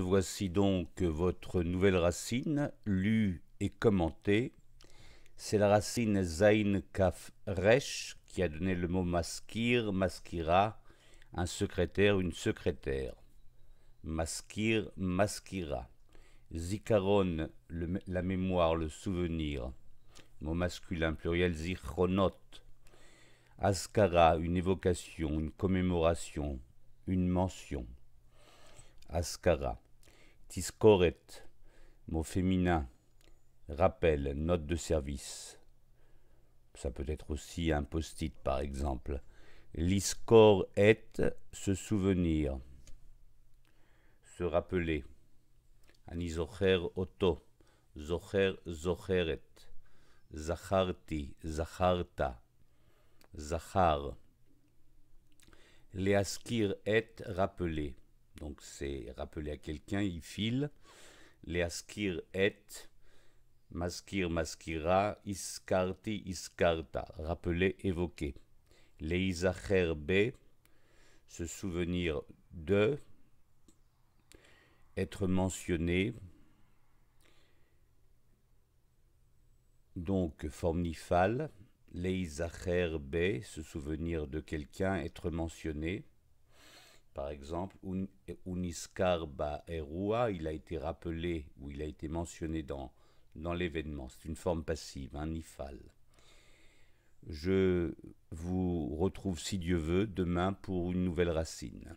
voici donc votre nouvelle racine, lue et commentée. C'est la racine Zain Kaf Resh qui a donné le mot maskir, maskira, un secrétaire, une secrétaire. Maskir, maskira. Zikaron, la mémoire, le souvenir. Mot masculin pluriel, zikronot. Askara, une évocation, une commémoration, une mention. Ascara. Tiscoret, mot féminin. Rappel, note de service. Ça peut être aussi un post-it, par exemple. Liscoret, se souvenir, se rappeler. Anisocher oto, zocher zocheret, zacharti, zacharta, zachar. askir et rappeler. Donc c'est rappeler à quelqu'un, il file. Les askir et, maskir maskira, iskarti iskarta. Rappeler, évoquer. Les isacher be, se souvenir de, être mentionné. Donc formifal, les isacher be, se souvenir de quelqu'un, être mentionné. Par exemple, uniscarba Erua, il a été rappelé ou il a été mentionné dans, dans l'événement. C'est une forme passive, un hein, ifal. Je vous retrouve, si Dieu veut, demain pour une nouvelle racine.